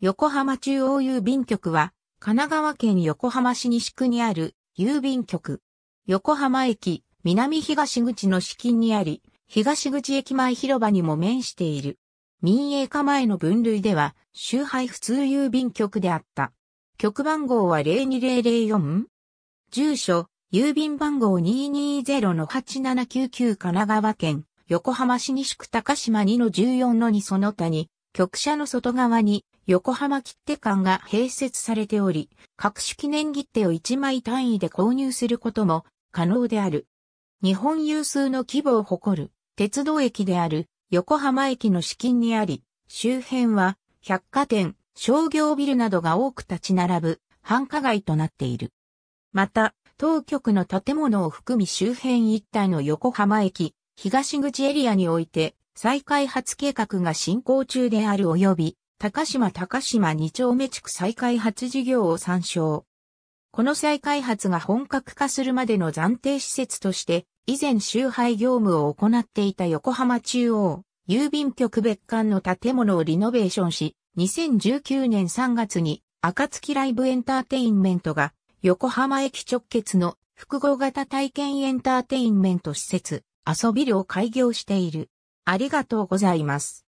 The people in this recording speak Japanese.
横浜中央郵便局は、神奈川県横浜市西区にある郵便局。横浜駅南東口の資金にあり、東口駅前広場にも面している。民営化前の分類では、周配普通郵便局であった。局番号は 02004? 住所、郵便番号220-8799神奈川県、横浜市西区高島2-14-2その他に、局舎の外側に横浜切手館が併設されており、各種記念切手を1枚単位で購入することも可能である。日本有数の規模を誇る鉄道駅である横浜駅の資金にあり、周辺は百貨店、商業ビルなどが多く立ち並ぶ繁華街となっている。また、当局の建物を含み周辺一帯の横浜駅、東口エリアにおいて、再開発計画が進行中である及び、高島高島2丁目地区再開発事業を参照。この再開発が本格化するまでの暫定施設として、以前周配業務を行っていた横浜中央、郵便局別館の建物をリノベーションし、2019年3月に、暁ライブエンターテインメントが、横浜駅直結の複合型体験エンターテインメント施設、遊びを開業している。ありがとうございます。